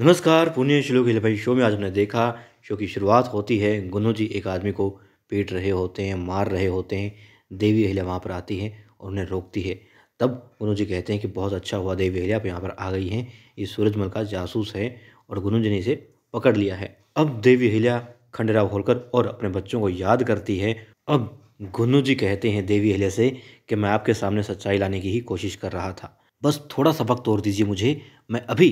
नमस्कार पुण्य श्लोक भाई शो में आज हमने देखा शो की शुरुआत होती है गुनू जी एक आदमी को पीट रहे होते हैं मार रहे होते हैं देवी अहिल्या वहाँ पर आती है और उन्हें रोकती है तब गुनो जी कहते हैं कि बहुत अच्छा हुआ देवी अहिल्या आप यहाँ पर आ गई हैं ये सूरजमल का जासूस है और गुनो जी ने इसे पकड़ लिया है अब देवी अहिल्या खंडेराव होलकर और अपने बच्चों को याद करती है अब गुन्नू जी कहते हैं देवी अहिल्या से कि मैं आपके सामने सच्चाई लाने की ही कोशिश कर रहा था बस थोड़ा सा वक्त और दीजिए मुझे मैं अभी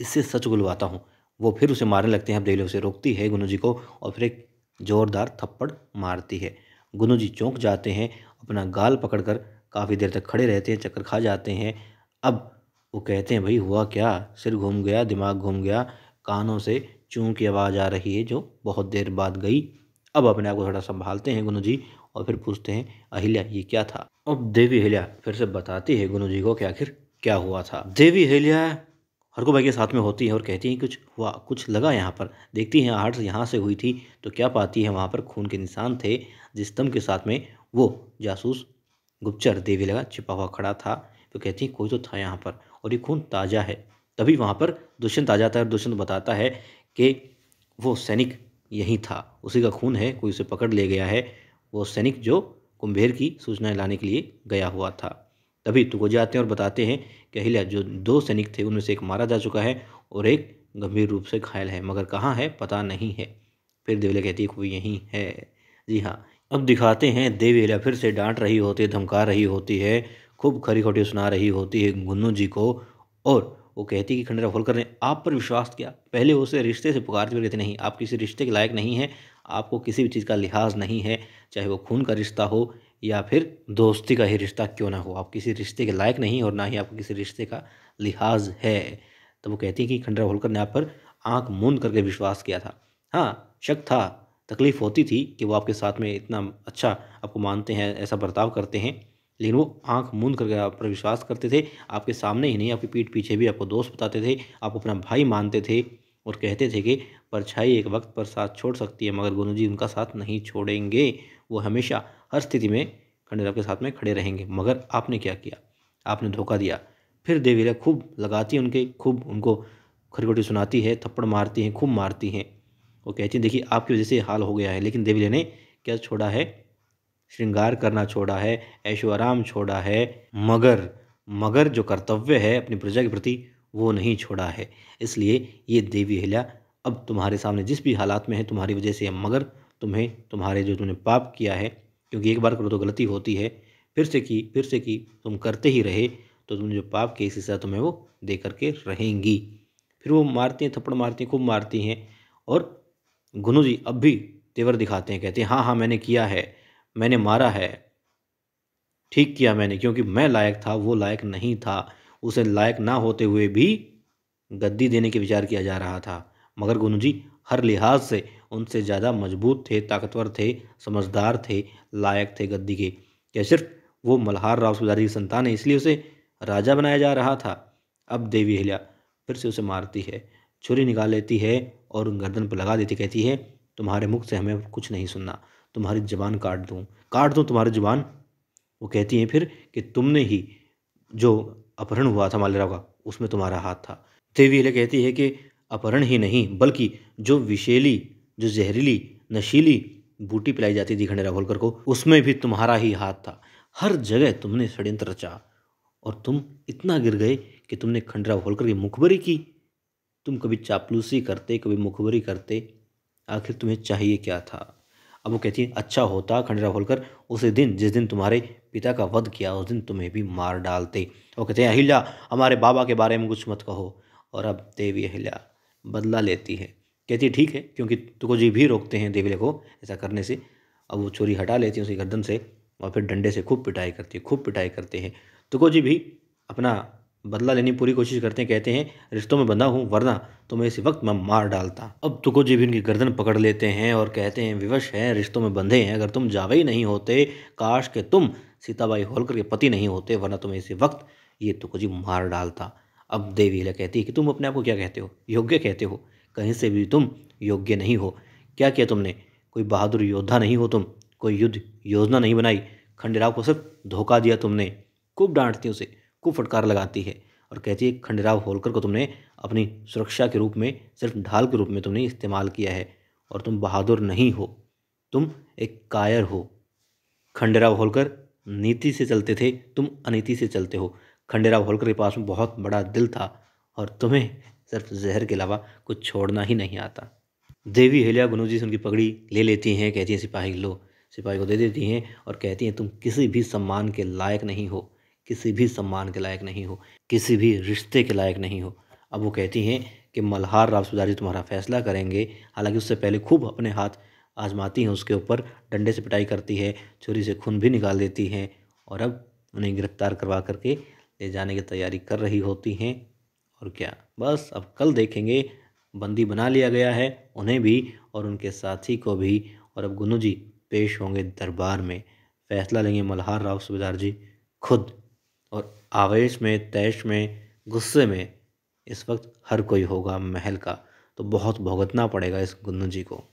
इससे सच गुलवाता हूँ वो फिर उसे मारने लगते हैं अब देविला उसे रोकती है गुनू जी को और फिर एक जोरदार थप्पड़ मारती है गुनू जी चौंक जाते हैं अपना गाल पकड़कर काफ़ी देर तक खड़े रहते हैं चक्कर खा जाते हैं अब वो कहते हैं भाई हुआ क्या सिर घूम गया दिमाग घूम गया कानों से चूं की आवाज़ आ रही है जो बहुत देर बाद गई अब अपने आप को थोड़ा संभालते हैं गुनू जी और फिर पूछते हैं अहिल्या ये क्या था अब देवी अहिल्या फिर से बताती है गुनू जी को कि आखिर क्या हुआ था देवी अहिल्या हरको भाई के साथ में होती है और कहती हैं कुछ हुआ कुछ लगा यहाँ पर देखती हैं आहट यहाँ से हुई थी तो क्या पाती है वहाँ पर खून के निशान थे जिस दम के साथ में वो जासूस गुप्चर देवी लगा छिपा हुआ खड़ा था तो कहती हैं कोई तो था यहाँ पर और ये खून ताज़ा है तभी वहाँ पर दुष्यंत आ जाता है और दुष्यंत बताता है कि वो सैनिक यहीं था उसी का खून है कोई उसे पकड़ ले गया है वो सैनिक जो कुंभेर की सूचनाएं लाने के लिए गया हुआ था तभी वो जाते हैं और बताते हैं कि अहिल्या जो दो सैनिक थे उनमें से एक मारा जा चुका है और एक गंभीर रूप से घायल है मगर कहाँ है पता नहीं है फिर देवलिया कहती है वो यहीं है जी हाँ अब दिखाते हैं देवलिया फिर से डांट रही होती है धमका रही होती है खूब खरी खोटी सुना रही होती है गुन्नू जी को और वो कहती कि खंडेरा होलकर ने आप पर विश्वास किया पहले उसे रिश्ते से पुकारते हुए कहते नहीं आप किसी रिश्ते के लायक नहीं हैं आपको किसी भी चीज़ का लिहाज नहीं है चाहे वो खून का रिश्ता हो या फिर दोस्ती का ही रिश्ता क्यों ना हो आप किसी रिश्ते के लायक नहीं और ना ही आपको किसी रिश्ते का लिहाज है तो वो कहती है कि खंडरा होलकर ने आप पर आंख मूंद करके विश्वास किया था हाँ शक था तकलीफ़ होती थी कि वो आपके साथ में इतना अच्छा आपको मानते हैं ऐसा बर्ताव करते हैं लेकिन वो आँख मूंद करके आप पर विश्वास करते थे आपके सामने ही नहीं आपकी पीठ पीछे भी आपको दोस्त बताते थे आप अपना भाई मानते थे और कहते थे कि परछाई एक वक्त पर साथ छोड़ सकती है मगर गुरु जी उनका साथ नहीं छोड़ेंगे वो हमेशा हर स्थिति में खंडेराव के साथ में खड़े रहेंगे मगर आपने क्या किया आपने धोखा दिया फिर देवीरा खूब लगाती है उनके खूब उनको खरगोटी सुनाती है थप्पड़ मारती हैं खूब मारती हैं वो कहती हैं देखिए आपकी वजह से हाल हो गया है लेकिन देवीरा ने क्या छोड़ा है श्रृंगार करना छोड़ा है ऐशो आराम छोड़ा है मगर मगर जो कर्तव्य है अपनी प्रजा के प्रति वो नहीं छोड़ा है इसलिए ये देवी हिला अब तुम्हारे सामने जिस भी हालात में है तुम्हारी वजह से है मगर तुम्हें तुम्हारे जो तुमने पाप किया है क्योंकि एक बार करो तो गलती होती है फिर से की फिर से की तुम करते ही रहे तो तुम जो पाप के हिस्सा तुम्हें वो दे करके रहेंगी फिर वो मारती हैं थप्पड़ मारती हैं खूब मारती हैं और गुनू जी अब भी तेवर दिखाते हैं कहते हैं हाँ हाँ मैंने किया है मैंने मारा है ठीक किया मैंने क्योंकि मैं लायक था वो लायक नहीं था उसे लायक ना होते हुए भी गद्दी देने के विचार किया जा रहा था मगर गुनू जी हर लिहाज से उनसे ज़्यादा मजबूत थे ताकतवर थे समझदार थे लायक थे गद्दी के क्या सिर्फ वो मल्हार राव सुधारी की संतान है इसलिए उसे राजा बनाया जा रहा था अब देवी हिला फिर से उसे मारती है छुरी निकाल लेती है और उन गर्दन पर लगा देती कहती है तुम्हारे मुख से हमें कुछ नहीं सुनना तुम्हारी जबान काट दूँ काट दूँ तुम्हारी जबान वो कहती हैं फिर कि तुमने ही जो अपहरण हुआ था मालेराव का उसमें तुम्हारा हाथ था देवी हिले कहती है कि अपहरण ही नहीं बल्कि जो विशेली जो जहरीली नशीली बूटी पिलाई जाती थी खंडेरा होलकर को उसमें भी तुम्हारा ही हाथ था हर जगह तुमने षड्यंत्र रचा और तुम इतना गिर गए कि तुमने खंडेरा होलकर की मुखबरी की तुम कभी चापलूसी करते कभी मुखबरी करते आखिर तुम्हें चाहिए क्या था अब वो कहती है अच्छा होता खंडेरा होलकर उसी दिन जिस दिन तुम्हारे पिता का वध किया उस दिन तुम्हें भी मार डालते और कहते हैं अहिल्या हमारे बाबा के बारे में कुछ मत कहो और अब देवी अहिल्या बदला लेती है कहती है ठीक है क्योंकि तुको जी भी रोकते हैं देवले को ऐसा करने से अब वो चोरी हटा लेती है उसकी गर्दन से और फिर डंडे से खूब पिटाई करती है खूब पिटाई करते हैं तुको जी भी अपना बदला लेने की पूरी कोशिश करते हैं कहते हैं रिश्तों में बंधा हूँ वरना तो मैं इसी वक्त मैं मार डालता अब तुको जी भी उनकी गर्दन पकड़ लेते हैं और कहते हैं विवश हैं रिश्तों में बंधे हैं अगर तुम जावे ही नहीं होते काश के तुम सीताबाई होलकर के पति नहीं होते वरना तुम्हें इसी वक्त ये तुको जी मार डालता अब देवी कहती है कि तुम अपने आप को क्या कहते हो योग्य कहते हो कहीं से भी तुम योग्य नहीं हो क्या किया तुमने कोई बहादुर योद्धा नहीं हो तुम कोई युद्ध योजना नहीं बनाई खंडेराव को सिर्फ धोखा दिया तुमने खूब डांटती उसे खूब फटकार लगाती है और कहती है खंडेराव होलकर को तुमने अपनी सुरक्षा के रूप में सिर्फ ढाल के रूप में तुमने इस्तेमाल किया है और तुम बहादुर नहीं हो तुम एक कायर हो खंडेराव होलकर नीति से चलते थे तुम अनीति से चलते हो खंडेराव होलकर के पास में बहुत बड़ा दिल था और तुम्हें सिर्फ जहर के अलावा कुछ छोड़ना ही नहीं आता देवी हेलिया हिलिया जी से उनकी पगड़ी ले लेती हैं कहती हैं सिपाही लो सिपाही को दे देती हैं और कहती हैं तुम किसी भी सम्मान के लायक नहीं हो किसी भी सम्मान के लायक नहीं हो किसी भी रिश्ते के लायक नहीं हो अब वो कहती हैं कि मल्हार राव सुधारी तुम्हारा फैसला करेंगे हालांकि उससे पहले खूब अपने हाथ आजमाती हैं उसके ऊपर डंडे से पिटाई करती है छुरी से खून भी निकाल देती हैं और अब उन्हें गिरफ्तार करवा करके ले जाने की तैयारी कर रही होती हैं और क्या बस अब कल देखेंगे बंदी बना लिया गया है उन्हें भी और उनके साथी को भी और अब गुनू जी पेश होंगे दरबार में फैसला लेंगे मल्हार राव सुबेदार जी खुद और आवेश में तैश में गुस्से में इस वक्त हर कोई होगा महल का तो बहुत भुगतना पड़ेगा इस गुन्नू जी को